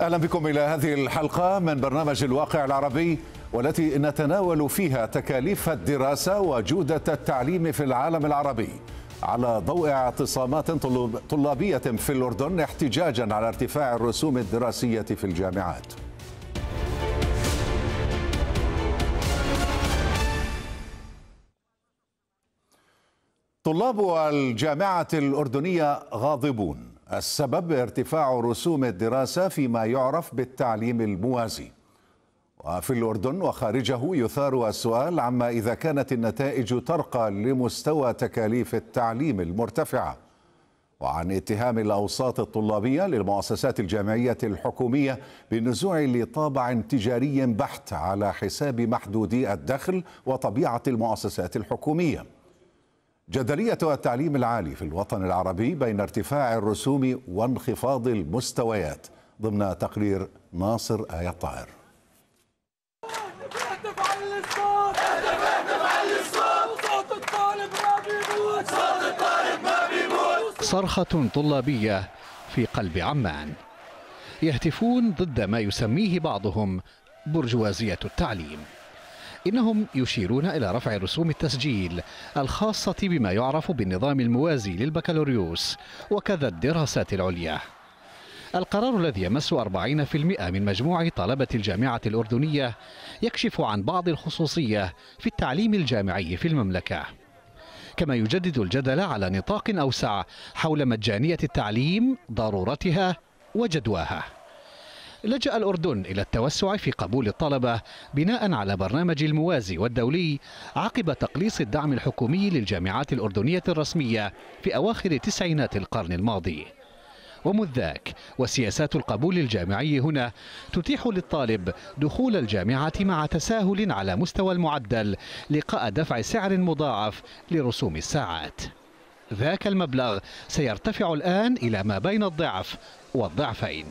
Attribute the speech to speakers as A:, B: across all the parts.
A: اهلا بكم الى هذه الحلقه من برنامج الواقع العربي والتي نتناول فيها تكاليف الدراسه وجوده التعليم في العالم العربي على ضوء اعتصامات طلابيه في الاردن احتجاجا على ارتفاع الرسوم الدراسيه في الجامعات. طلاب الجامعه الاردنيه غاضبون السبب ارتفاع رسوم الدراسة فيما يعرف بالتعليم الموازي وفي الأردن وخارجه يثار السؤال عما إذا كانت النتائج ترقى لمستوى تكاليف التعليم المرتفعة وعن اتهام الأوساط الطلابية للمؤسسات الجامعية الحكومية بالنزوع لطابع تجاري بحت على حساب محدودي الدخل وطبيعة المؤسسات الحكومية جدلية التعليم العالي في الوطن العربي بين ارتفاع الرسوم وانخفاض المستويات ضمن تقرير ناصر آية طاهر
B: صرخة طلابية في قلب عمان يهتفون ضد ما يسميه بعضهم برجوازية التعليم إنهم يشيرون إلى رفع رسوم التسجيل الخاصة بما يعرف بالنظام الموازي للبكالوريوس وكذا الدراسات العليا القرار الذي يمس 40% من مجموع طلبة الجامعة الأردنية يكشف عن بعض الخصوصية في التعليم الجامعي في المملكة كما يجدد الجدل على نطاق أوسع حول مجانية التعليم ضرورتها وجدواها لجأ الأردن إلى التوسع في قبول الطلبة بناء على برنامج الموازي والدولي عقب تقليص الدعم الحكومي للجامعات الأردنية الرسمية في أواخر تسعينات القرن الماضي ومذ ذاك وسياسات القبول الجامعي هنا تتيح للطالب دخول الجامعة مع تساهل على مستوى المعدل لقاء دفع سعر مضاعف لرسوم الساعات ذاك المبلغ سيرتفع الآن إلى ما بين الضعف والضعفين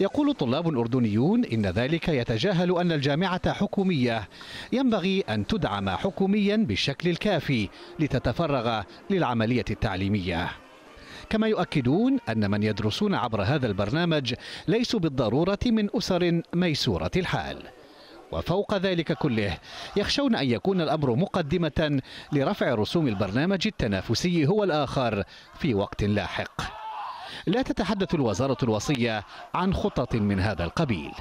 B: يقول طلاب أردنيون إن ذلك يتجاهل أن الجامعة حكومية ينبغي أن تدعم حكوميا بالشكل الكافي لتتفرغ للعملية التعليمية كما يؤكدون أن من يدرسون عبر هذا البرنامج ليسوا بالضرورة من أسر ميسورة الحال وفوق ذلك كله يخشون أن يكون الأمر مقدمة لرفع رسوم البرنامج التنافسي هو الآخر في وقت لاحق لا تتحدث الوزارة الوصية عن خطط من هذا القبيل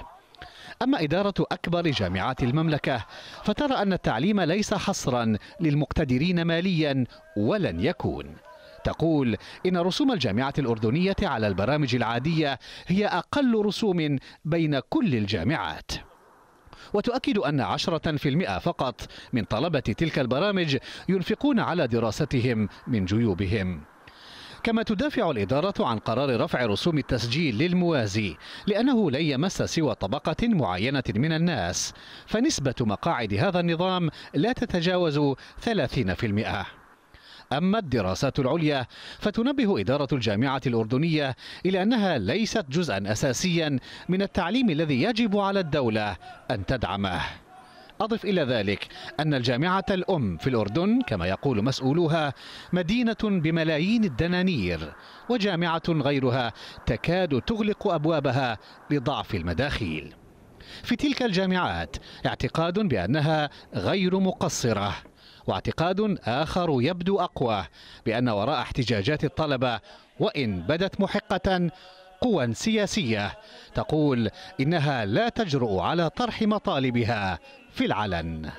B: أما إدارة أكبر جامعات المملكة فترى أن التعليم ليس حصرا للمقتدرين ماليا ولن يكون تقول إن رسوم الجامعة الأردنية على البرامج العادية هي أقل رسوم بين كل الجامعات وتؤكد أن عشرة في المئة فقط من طلبة تلك البرامج ينفقون على دراستهم من جيوبهم كما تدافع الإدارة عن قرار رفع رسوم التسجيل للموازي لأنه لن يمس سوى طبقة معينة من الناس فنسبة مقاعد هذا النظام لا تتجاوز 30% أما الدراسات العليا فتنبه إدارة الجامعة الأردنية إلى أنها ليست جزءا أساسيا من التعليم الذي يجب على الدولة أن تدعمه أضف إلى ذلك أن الجامعة الأم في الأردن كما يقول مسؤولوها مدينة بملايين الدنانير وجامعة غيرها تكاد تغلق أبوابها لضعف المداخيل في تلك الجامعات اعتقاد بأنها غير مقصرة واعتقاد آخر يبدو أقوى بأن وراء احتجاجات الطلبة وإن بدت محقة قوى سياسية تقول إنها لا تجرؤ على طرح مطالبها في العلن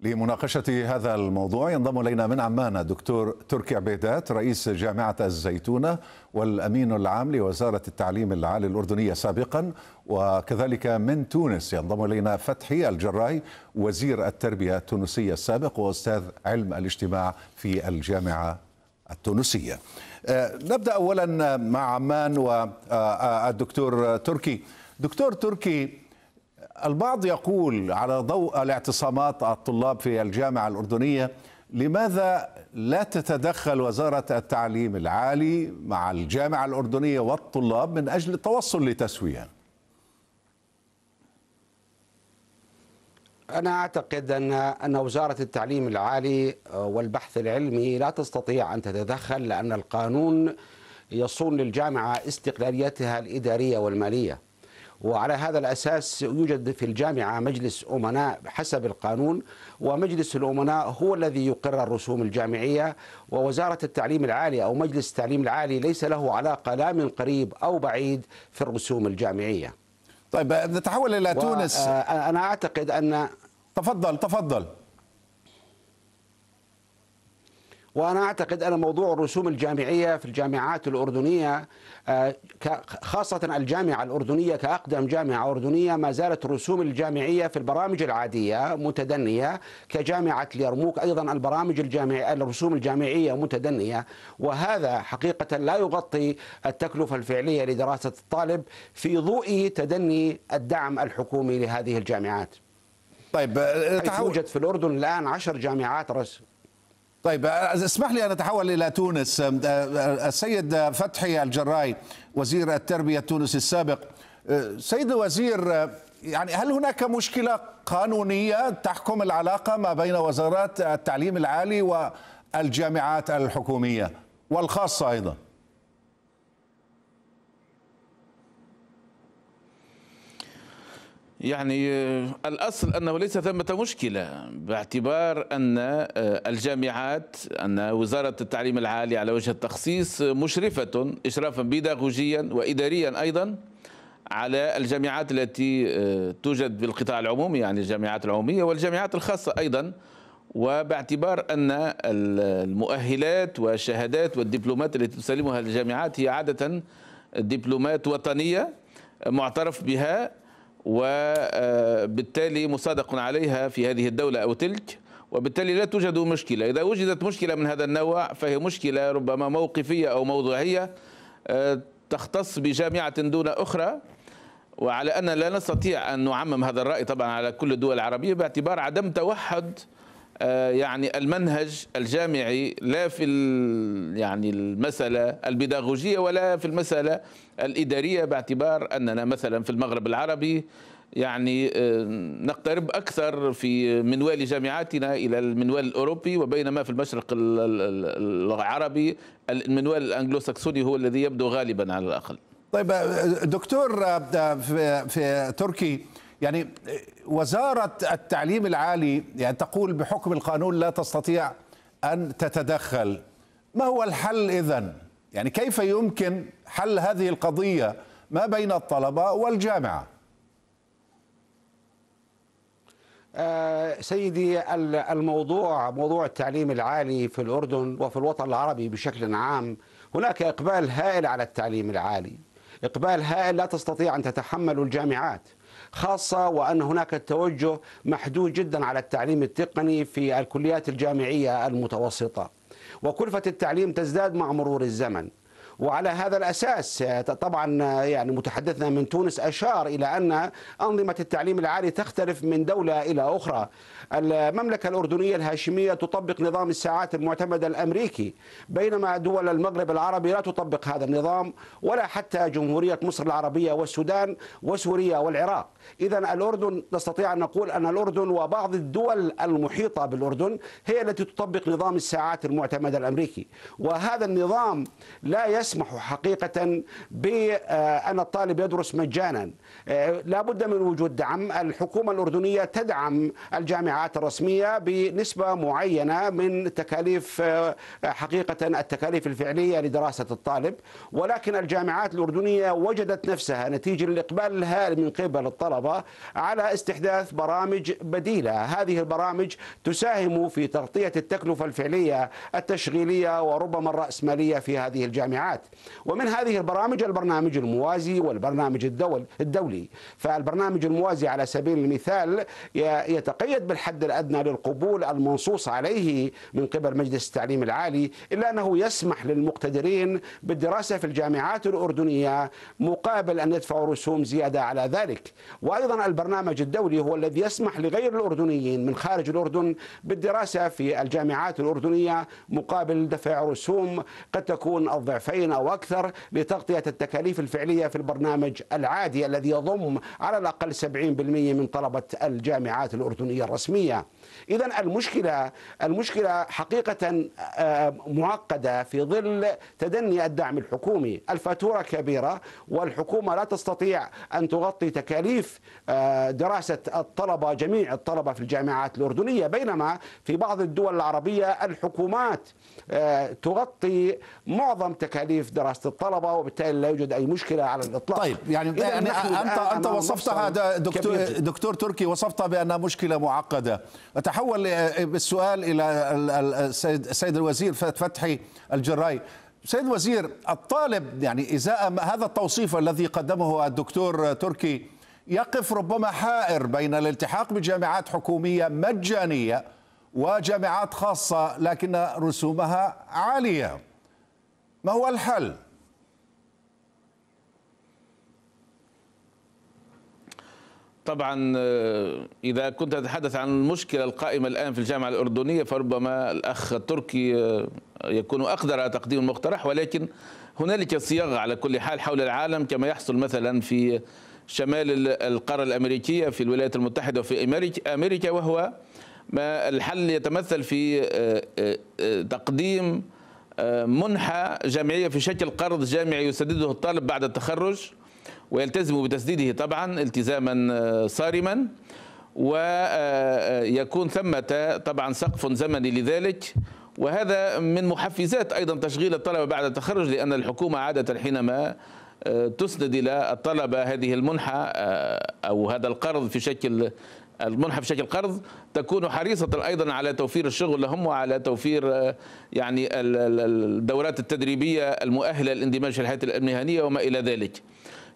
A: لمناقشة هذا الموضوع ينضم إلينا من عمان الدكتور تركي عبيدات رئيس جامعة الزيتونة والأمين العام لوزارة التعليم العالي الأردنية سابقا وكذلك من تونس ينضم إلينا فتحي الجراي وزير التربية التونسية السابق وأستاذ علم الاجتماع في الجامعة التونسية آه، نبدأ أولا مع عمان والدكتور آه، آه، تركي دكتور تركي البعض يقول على ضوء الاعتصامات الطلاب في الجامعة الأردنية لماذا لا تتدخل وزارة التعليم العالي مع الجامعة الأردنية والطلاب من أجل التوصل لتسوية؟ أنا أعتقد أن أن وزارة التعليم العالي
C: آه، والبحث العلمي لا تستطيع أن تتدخل لأن القانون يصون للجامعة استقلاليتها الإدارية والمالية وعلى هذا الأساس يوجد في الجامعة مجلس أمناء حسب القانون ومجلس الأمناء هو الذي يقر الرسوم الجامعية ووزارة التعليم العالي أو مجلس التعليم العالي ليس له علاقة لا من قريب أو بعيد في الرسوم الجامعية طيب نتحول إلى تونس آه، أنا أعتقد أن تفضل تفضل وانا اعتقد ان موضوع الرسوم الجامعيه في الجامعات الاردنيه آه، خاصه الجامعه الاردنيه كاقدم جامعه اردنيه ما زالت الرسوم الجامعيه في البرامج العاديه متدنيه كجامعه اليرموك ايضا البرامج الجامعيه الرسوم الجامعيه متدنيه وهذا حقيقه لا يغطي التكلفه الفعليه لدراسه الطالب في ضوء تدني الدعم الحكومي لهذه الجامعات. طيب آه، توجد في الاردن الان عشر جامعات رسم
A: طيب اسمح لي ان اتحول الى تونس السيد فتحي الجراي وزير التربيه التونسي السابق سيد الوزير يعني هل هناك مشكله قانونيه تحكم العلاقه ما بين وزارات التعليم العالي والجامعات الحكوميه والخاصه ايضا؟
D: يعني آه، الأصل أنه ليس ثمة مشكلة باعتبار أن آه، الجامعات أن وزارة التعليم العالي على وجه التخصيص مشرفة إشرافا بيداغوجيا وإداريا أيضا على الجامعات التي آه، توجد بالقطاع العمومي يعني الجامعات العمومية والجامعات الخاصة أيضا وباعتبار أن المؤهلات والشهادات والدبلومات التي تسلمها الجامعات هي عادة دبلومات وطنية معترف بها وبالتالي مصادق عليها في هذه الدولة أو تلك وبالتالي لا توجد مشكلة إذا وجدت مشكلة من هذا النوع فهي مشكلة ربما موقفية أو موضوعية آه، تختص بجامعة دون أخرى وعلى أن لا نستطيع أن نعمم هذا الرأي طبعا على كل الدول العربية باعتبار عدم توحد آه، يعني المنهج الجامعي لا في يعني المسألة البيداغوجية ولا في المسألة الإدارية باعتبار أننا مثلا في المغرب العربي يعني آه، نقترب أكثر في منوال جامعاتنا إلى المنوال الأوروبي وبينما في المشرق العربي المنوال الأنجلوساكسوني هو الذي يبدو غالبا على الأقل
A: طيب آه، دكتور في تركي يعني آه، وزارة التعليم العالي يعني تقول بحكم القانون لا تستطيع أن تتدخل ما هو الحل إذا؟ يعني كيف يمكن حل هذه القضية ما بين الطلبة والجامعة؟ آه، سيدي الموضوع موضوع
C: التعليم العالي في الأردن وفي الوطن العربي بشكل عام هناك إقبال هائل على التعليم العالي إقبال هائل لا تستطيع أن تتحمله الجامعات خاصة وأن هناك توجه محدود جدا على التعليم التقني في الكليات الجامعية المتوسطة وكلفة التعليم تزداد مع مرور الزمن وعلى هذا الأساس طبعا يعني متحدثنا من تونس أشار إلى أن أنظمة التعليم العالي تختلف من دولة إلى أخرى المملكة الأردنية الهاشمية تطبق نظام الساعات المعتمد الأمريكي بينما دول المغرب العربي لا تطبق هذا النظام ولا حتى جمهورية مصر العربية والسودان وسوريا والعراق إذا الأردن نستطيع أن نقول أن الأردن وبعض الدول المحيطة بالأردن هي التي تطبق نظام الساعات المعتمد الأمريكي وهذا النظام لا يس يسمح حقيقة بأن آه، الطالب يدرس مجانا آه، لا بد من وجود دعم الحكومة الأردنية تدعم الجامعات الرسمية بنسبة معينة من تكاليف آه، حقيقة التكاليف الفعلية لدراسة الطالب ولكن الجامعات الأردنية وجدت نفسها نتيجة الإقبال الهائل من قبل الطلبة على استحداث برامج بديلة هذه البرامج تساهم في تغطية التكلفة الفعلية التشغيلية وربما الرأسمالية في هذه الجامعات التوجيهات ومن هذه البرامج البرنامج الموازي والبرنامج الدول الدولي فالبرنامج الموازي على سبيل المثال يتقيد بالحد الأدنى للقبول المنصوص عليه من قبل مجلس التعليم العالي إلا أنه يسمح للمقتدرين بالدراسة في الجامعات الأردنية مقابل أن يدفعوا رسوم زيادة على ذلك وأيضا البرنامج الدولي هو الذي يسمح لغير الأردنيين من خارج الأردن بالدراسة في الجامعات الأردنية مقابل دفع رسوم قد تكون الضعفين دولارين أو أكثر لتغطية التكاليف الفعلية في البرنامج العادي الذي يضم على الأقل 70% من طلبة الجامعات الأردنية الرسمية إذا المشكلة المشكلة حقيقة آه، معقدة في ظل تدني الدعم الحكومي الفاتورة كبيرة والحكومة لا تستطيع أن تغطي تكاليف آه، دراسة الطلبة جميع الطلبة في الجامعات الأردنية بينما في بعض الدول العربية الحكومات آه، تغطي معظم تكاليف بالتالي في دراسه الطلبه وبالتالي لا يوجد اي مشكله على الاطلاق طيب يعني, يعني انت انت وصفتها دكتور كبير.
A: دكتور تركي وصفتها بانها مشكله معقده اتحول بالسؤال الى السيد السيد الوزير فتحي الجراي سيد الوزير الطالب يعني ازاء هذا التوصيف الذي قدمه الدكتور تركي يقف ربما حائر بين الالتحاق بجامعات حكوميه مجانيه وجامعات خاصه لكن رسومها عاليه ما هو الحل؟
D: طبعا آه، اذا كنت اتحدث عن المشكله القائمه الان في الجامعه الاردنيه فربما الاخ التركي آه، يكون اقدر على تقديم المقترح ولكن هنالك صياغه على كل حال حول العالم كما يحصل مثلا في شمال القاره الامريكيه في الولايات المتحده وفي امريكا وهو ما الحل يتمثل في آه، تقديم منحة جامعية في شكل قرض جامعي يسدده الطالب بعد التخرج ويلتزم بتسديده طبعا التزاما آه، صارما ويكون آه، ثمة طبعا سقف زمني لذلك وهذا من محفزات أيضا تشغيل الطلبة بعد التخرج لأن الحكومة عادة حينما آه، تسند إلى الطلبة هذه المنحة أو هذا القرض في شكل في شكل قرض تكون حريصة أيضا على توفير الشغل لهم وعلى توفير آه، يعني الدورات التدريبية المؤهلة للاندماج في الحياة المهنية وما إلى ذلك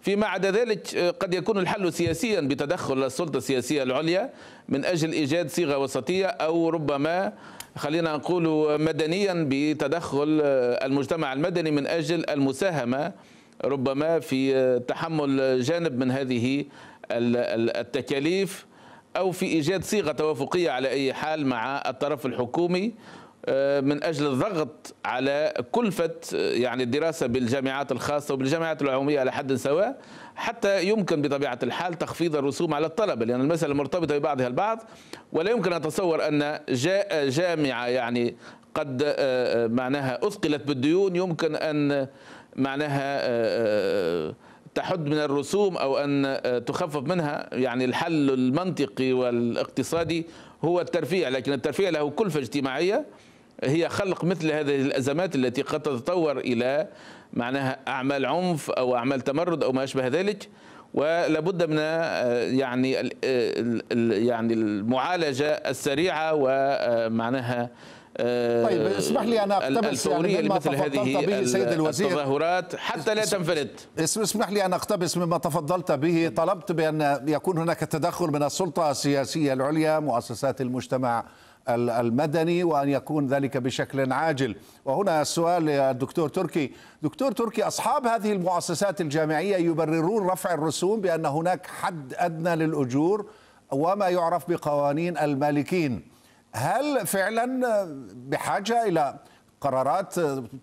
D: فيما عدا ذلك آه، قد يكون الحل سياسيا بتدخل السلطة السياسية العليا من أجل إيجاد صيغة وسطية أو ربما خلينا نقول مدنيا بتدخل آه، المجتمع المدني من أجل المساهمة ربما في تحمل جانب من هذه التكاليف أو في إيجاد صيغة توافقية على أي حال مع الطرف الحكومي آه، من أجل الضغط على كلفة آه، يعني الدراسة بالجامعات الخاصة وبالجامعات العمومية على حد سواء حتى يمكن بطبيعة الحال تخفيض الرسوم على الطلبة لأن المسألة مرتبطة ببعضها البعض ولا يمكن أن أتصور أن جاء جامعة يعني قد آه، معناها أثقلت بالديون يمكن أن معناها تحد من الرسوم أو أن آه، تخفف منها يعني الحل المنطقي والاقتصادي هو الترفيع لكن الترفيع له كلفة اجتماعية هي خلق مثل هذه الأزمات التي قد تتطور إلى معناها أعمال عنف أو أعمال تمرد أو ما أشبه ذلك ولابد من آه، يعني آه، يعني المعالجه السريعه ومعناها آه، طيب اسمح لي انا اقتبس يعني مما مثل هذه به سيد الوزير التظاهرات حتى لا
A: تنفرد اسمح لي ان اقتبس مما تفضلت به طلبت بان يكون هناك تدخل من السلطه السياسيه العليا مؤسسات المجتمع المدني وان يكون ذلك بشكل عاجل وهنا السؤال للدكتور تركي دكتور تركي اصحاب هذه المؤسسات الجامعيه يبررون رفع الرسوم بان هناك حد ادنى للاجور وما يعرف بقوانين المالكين هل فعلا بحاجه الى قرارات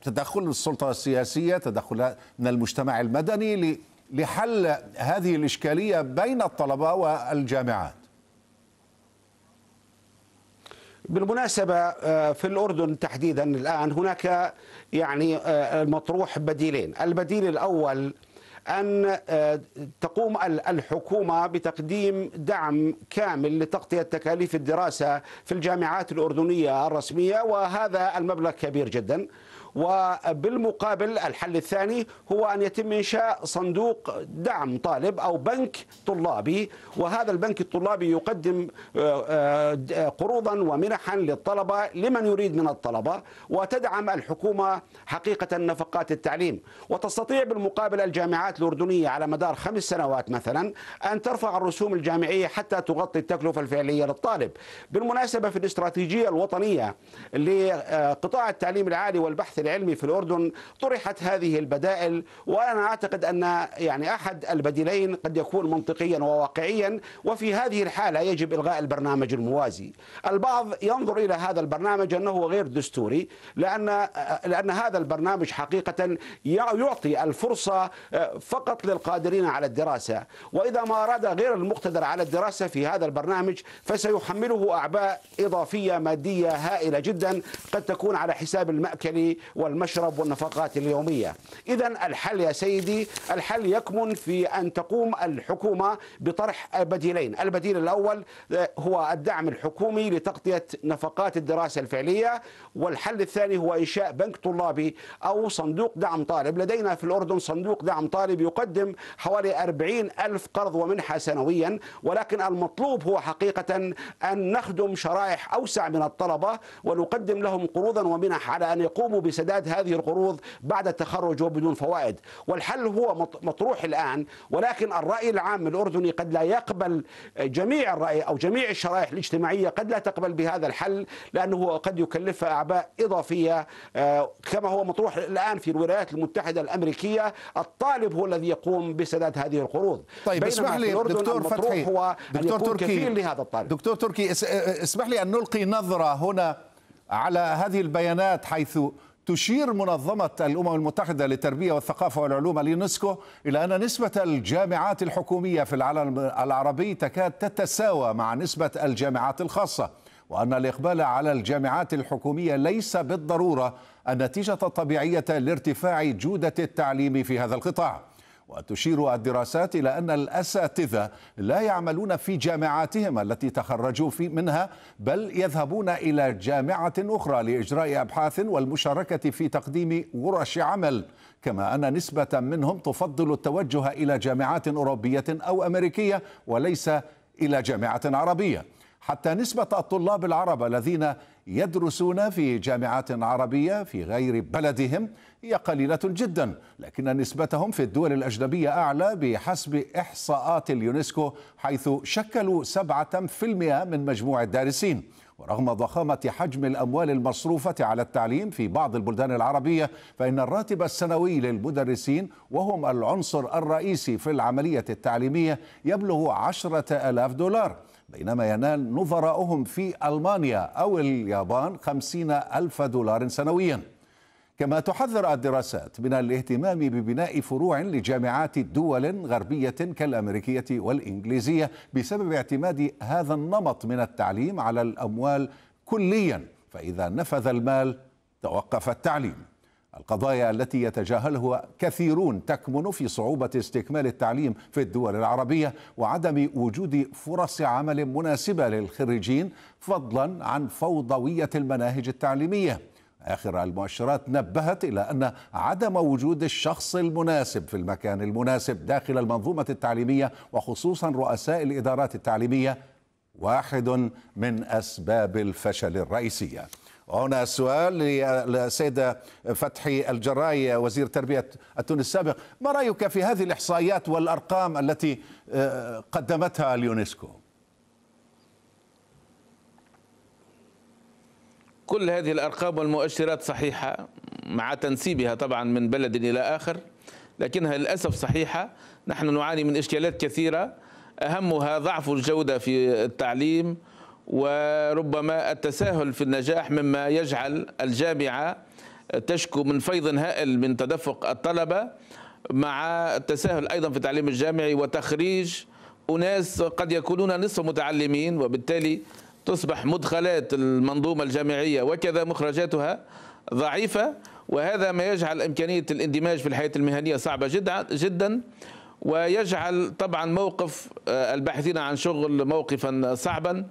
A: تدخل السلطه السياسيه تدخل من المجتمع المدني لحل هذه الاشكاليه بين الطلبه والجامعات بالمناسبة آه، في
C: الأردن تحديدا الآن هناك يعني آه، المطروح بديلين البديل الأول أن آه، تقوم الحكومة بتقديم دعم كامل لتغطية تكاليف الدراسة في الجامعات الأردنية الرسمية وهذا المبلغ كبير جداً وبالمقابل الحل الثاني هو أن يتم إنشاء صندوق دعم طالب أو بنك طلابي وهذا البنك الطلابي يقدم آه، آه، قروضا ومنحا للطلبة لمن يريد من الطلبة وتدعم الحكومة حقيقة نفقات التعليم وتستطيع بالمقابل الجامعات الأردنية على مدار خمس سنوات مثلا أن ترفع الرسوم الجامعية حتى تغطي التكلفة الفعلية للطالب بالمناسبة في الاستراتيجية الوطنية لقطاع التعليم العالي والبحث العلمي في الأردن طرحت هذه البدائل وأنا أعتقد أن يعني أحد البديلين قد يكون منطقيا وواقعيا وفي هذه الحالة يجب إلغاء البرنامج الموازي البعض ينظر إلى هذا البرنامج أنه غير دستوري لأن, لأن هذا البرنامج حقيقة يعطي الفرصة آه، فقط للقادرين على الدراسة وإذا ما أراد غير المقتدر على الدراسة في هذا البرنامج فسيحمله أعباء إضافية مادية هائلة جدا قد تكون على حساب المأكل والمشرب والنفقات اليومية إذا الحل يا سيدي الحل يكمن في أن تقوم الحكومة بطرح بديلين البديل الأول آه، هو الدعم الحكومي لتغطية نفقات الدراسة الفعلية والحل الثاني هو إنشاء بنك طلابي أو صندوق دعم طالب لدينا في الأردن صندوق دعم طالب يقدم حوالي 40 ألف قرض ومنحة سنويا ولكن المطلوب هو حقيقة أن نخدم شرائح أوسع من الطلبة ونقدم لهم قروضا ومنح على أن يقوموا بس سداد هذه القروض بعد التخرج وبدون فوائد والحل هو مطروح الآن ولكن الرأي العام الأردني قد لا يقبل جميع الرأي أو جميع الشرائح الاجتماعية قد لا تقبل بهذا الحل لأنه قد يكلفها أعباء إضافية آه، كما هو مطروح الآن في الولايات المتحدة الأمريكية
A: الطالب هو الذي يقوم بسداد هذه القروض طيب اسمح لي دكتور فتحي هو دكتور تركي لهذا الطالب دكتور تركي اسمح لي أن نلقي نظرة هنا على هذه البيانات حيث تشير منظمة الأمم المتحدة للتربية والثقافة والعلوم اليونسكو إلى أن نسبة الجامعات الحكومية في العالم العربي تكاد تتساوى مع نسبة الجامعات الخاصة وأن الإقبال على الجامعات الحكومية ليس بالضرورة النتيجة الطبيعية لارتفاع جودة التعليم في هذا القطاع وتشير الدراسات إلى أن الأساتذة لا يعملون في جامعاتهم التي تخرجوا في منها بل يذهبون إلى جامعة أخرى لإجراء أبحاث والمشاركة في تقديم ورش عمل كما أن نسبة منهم تفضل التوجه إلى جامعات أوروبية أو أمريكية وليس إلى جامعة عربية حتى نسبة الطلاب العرب الذين يدرسون في جامعات عربية في غير بلدهم هي قليلة جدا لكن نسبتهم في الدول الأجنبية أعلى بحسب إحصاءات اليونسكو حيث شكلوا 7% من مجموع الدارسين ورغم ضخامة حجم الأموال المصروفة على التعليم في بعض البلدان العربية فإن الراتب السنوي للمدرسين وهم العنصر الرئيسي في العملية التعليمية يبلغ عشرة ألاف دولار بينما ينال نظراؤهم في ألمانيا أو اليابان خمسين ألف دولار سنويا كما تحذر الدراسات من الاهتمام ببناء فروع لجامعات دول غربية كالأمريكية والإنجليزية بسبب اعتماد هذا النمط من التعليم على الأموال كليا فإذا نفذ المال توقف التعليم القضايا التي يتجاهلها كثيرون تكمن في صعوبة استكمال التعليم في الدول العربية وعدم وجود فرص عمل مناسبة للخريجين فضلا عن فوضوية المناهج التعليمية آخر المؤشرات نبهت إلى أن عدم وجود الشخص المناسب في المكان المناسب داخل المنظومة التعليمية وخصوصا رؤساء الإدارات التعليمية واحد من أسباب الفشل الرئيسية هنا سؤال للسيدة فتحي الجراية وزير تربية التونس السابق ما رأيك في هذه الإحصائيات والأرقام التي آه، قدمتها اليونسكو
D: كل هذه الأرقام والمؤشرات صحيحة مع تنسيبها طبعا من بلد إلى آخر لكنها للأسف صحيحة نحن نعاني من إشكالات كثيرة أهمها ضعف الجودة في التعليم وربما التساهل في النجاح مما يجعل الجامعة تشكو من فيض هائل من تدفق الطلبة مع التساهل أيضا في التعليم الجامعي وتخريج أناس قد يكونون نصف متعلمين وبالتالي تصبح مدخلات المنظومة الجامعية وكذا مخرجاتها ضعيفة وهذا ما يجعل إمكانية الاندماج في الحياة المهنية صعبة جدا جدا ويجعل طبعا موقف آه، الباحثين عن شغل موقفا صعبا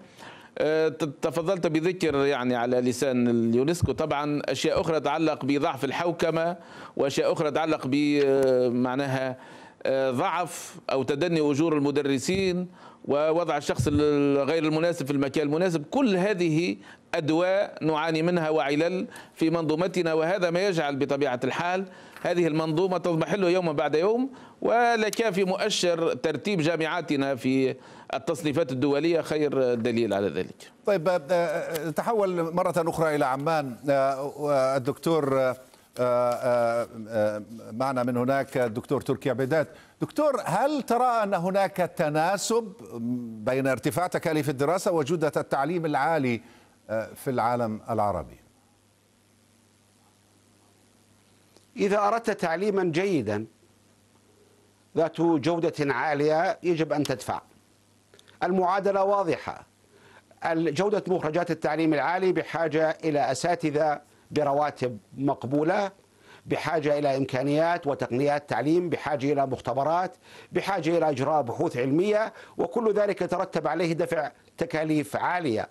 D: آه، تفضلت بذكر يعني على لسان اليونسكو طبعا اشياء اخرى تتعلق بضعف الحوكمه واشياء اخرى تتعلق بمعناها آه، آه، ضعف او تدني اجور المدرسين ووضع الشخص غير المناسب في المكان المناسب كل هذه ادواء نعاني منها وعلل في منظومتنا وهذا ما يجعل بطبيعه الحال هذه المنظومه تضمحل يوما بعد يوم ولا في مؤشر ترتيب جامعاتنا في التصنيفات الدوليه خير دليل على ذلك.
A: طيب آه، آه، تحول مره اخرى الى عمان الدكتور آه، آه، آه، معنا من هناك الدكتور تركي عبيدات دكتور هل ترى أن هناك تناسب بين ارتفاع تكاليف الدراسة وجودة التعليم العالي في العالم العربي إذا أردت تعليما جيدا
C: ذات جودة عالية يجب أن تدفع المعادلة واضحة جودة مخرجات التعليم العالي بحاجة إلى أساتذة برواتب مقبوله بحاجه الى امكانيات وتقنيات تعليم، بحاجه الى مختبرات، بحاجه الى اجراء بحوث علميه، وكل ذلك يترتب عليه دفع تكاليف عاليه.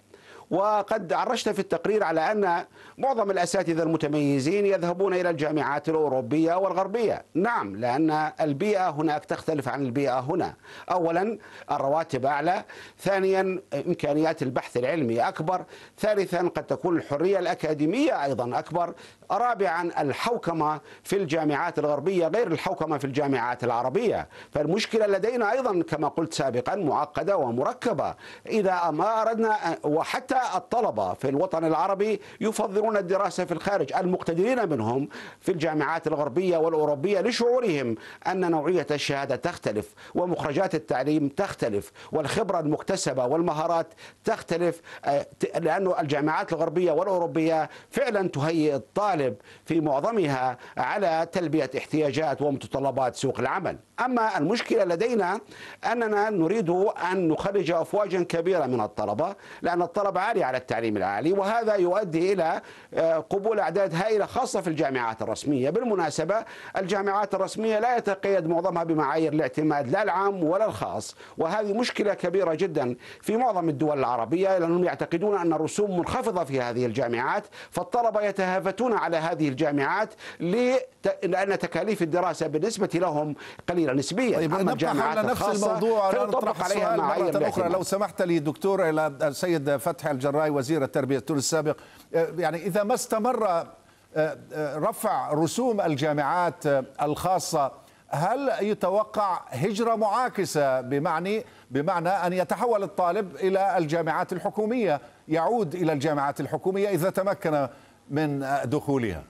C: وقد عرجت في التقرير على أن معظم الأساتذة المتميزين يذهبون إلى الجامعات الأوروبية والغربية نعم لأن البيئة هناك تختلف عن البيئة هنا أولا الرواتب أعلى ثانيا إمكانيات البحث العلمي أكبر ثالثا قد تكون الحرية الأكاديمية أيضا أكبر رابعا الحوكمة في الجامعات الغربية غير الحوكمة في الجامعات العربية فالمشكلة لدينا أيضا كما قلت سابقا معقدة ومركبة إذا ما أردنا وحتى الطلبة في الوطن العربي يفضلون الدراسة في الخارج المقتدرين منهم في الجامعات الغربية والأوروبية لشعورهم أن نوعية الشهادة تختلف ومخرجات التعليم تختلف والخبرة المكتسبة والمهارات تختلف آه، لأن الجامعات الغربية والأوروبية فعلا تهيئ الطالب في معظمها على تلبية احتياجات ومتطلبات سوق العمل أما المشكلة لدينا أننا نريد أن نخرج أفواجا كبيرة من الطلبة لأن الطلبة عالي على التعليم العالي وهذا يؤدي إلى آه، قبول أعداد هائلة خاصة في الجامعات الرسمية بالمناسبة الجامعات الرسمية لا يتقيد معظمها بمعايير الاعتماد لا العام ولا الخاص وهذه مشكلة كبيرة جدا في معظم الدول العربية لأنهم يعتقدون أن الرسوم منخفضة في هذه الجامعات فالطلبة يتهافتون على هذه الجامعات لأن تكاليف الدراسة بالنسبة لهم قليلة نسبيا طيب أما الجامعات نفس الخاصة الموضوع عليها معايير أخرى لو
A: سمحت لي دكتور إلى السيد فتح الجراي وزير التربية التونسي السابق آه، يعني إذا ما استمر آه، آه، رفع رسوم الجامعات الخاصة هل يتوقع هجرة معاكسة بمعنى بمعنى أن يتحول الطالب إلى الجامعات الحكومية يعود إلى الجامعات الحكومية إذا تمكن من دخولها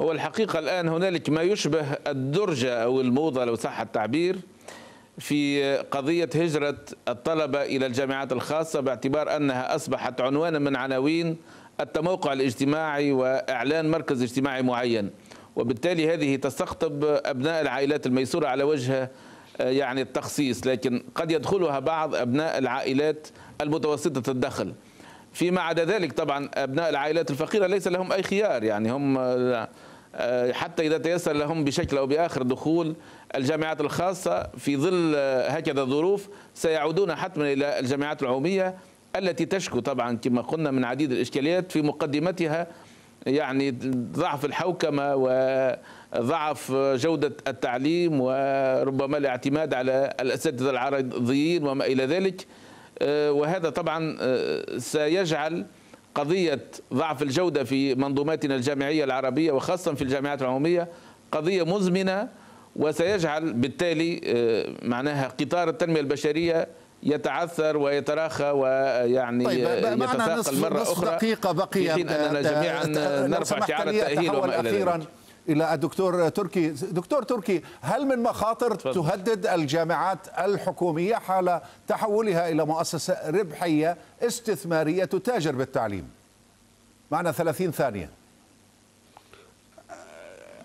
D: هو الحقيقة الآن هنالك ما يشبه الدرجة أو الموضة لو صح التعبير في قضية هجرة الطلبة إلى الجامعات الخاصة باعتبار أنها أصبحت عنوانا من عناوين التموقع الاجتماعي وإعلان مركز اجتماعي معين وبالتالي هذه تستقطب أبناء العائلات الميسورة على وجه آه، يعني التخصيص لكن قد يدخلها بعض أبناء العائلات المتوسطة الدخل فيما عدا ذلك طبعا أبناء العائلات الفقيرة ليس لهم أي خيار يعني هم آه، آه، حتى إذا تيسر لهم بشكل أو بآخر دخول الجامعات الخاصة في ظل آه، هكذا ظروف سيعودون حتما إلى الجامعات العمومية التي تشكو طبعا كما قلنا من عديد الإشكاليات في مقدمتها يعني ضعف الحوكمة وضعف جودة التعليم وربما الاعتماد على الأساتذة العرضيين وما إلى ذلك آه، وهذا طبعا سيجعل قضية ضعف الجودة في منظوماتنا الجامعية العربية وخاصة في الجامعات العمومية قضية مزمنة وسيجعل بالتالي آه، معناها قطار التنمية البشرية يتعثر ويتراخى ويعني
A: طيب آه، يتساقل مرة نصف أخرى دقيقة بقي في حين أننا جميعا نرفع شعار التأهيل وما إلى ذلك الى الدكتور تركي دكتور تركي هل من مخاطر فضل. تهدد الجامعات الحكوميه حال تحولها الى مؤسسه ربحيه استثماريه تتاجر بالتعليم معنا 30 ثانيه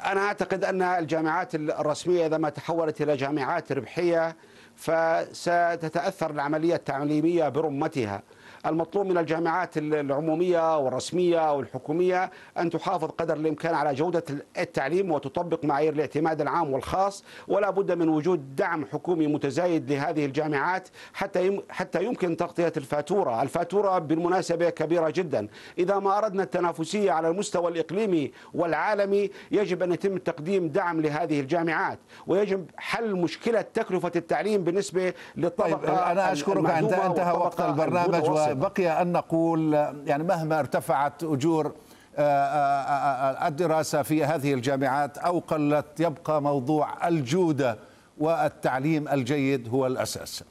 C: انا اعتقد ان الجامعات الرسميه اذا ما تحولت الى جامعات ربحيه فستتاثر العمليه التعليميه برمتها المطلوب من الجامعات العمومية والرسمية والحكومية أن تحافظ قدر الإمكان على جودة التعليم وتطبق معايير الاعتماد العام والخاص ولا بد من وجود دعم حكومي متزايد لهذه الجامعات حتى حتى يمكن تغطية الفاتورة الفاتورة بالمناسبة كبيرة جدا إذا ما أردنا التنافسية على المستوى الإقليمي والعالمي يجب أن يتم تقديم دعم لهذه الجامعات ويجب حل مشكلة تكلفة التعليم بالنسبة للطبقة طيب أنا أشكرك أنت انتهى وقت البرنامج
A: بقي أن نقول يعني مهما ارتفعت أجور آه، آه، آه، الدراسة في هذه الجامعات أو قلت يبقى موضوع الجودة والتعليم الجيد هو الأساس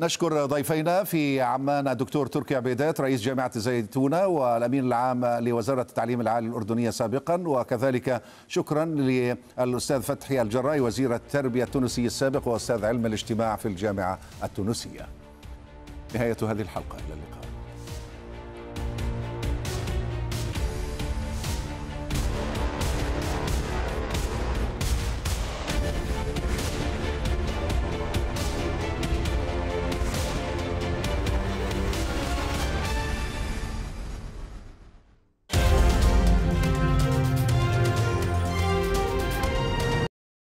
A: نشكر ضيفينا في عمان الدكتور تركي عبيدات رئيس جامعة الزيتونة والأمين العام لوزارة التعليم العالي الأردنية سابقا وكذلك شكرا للأستاذ فتحي الجراي وزير التربية التونسي السابق وأستاذ علم الاجتماع في الجامعة التونسية نهاية هذه الحلقة إلى اللقاء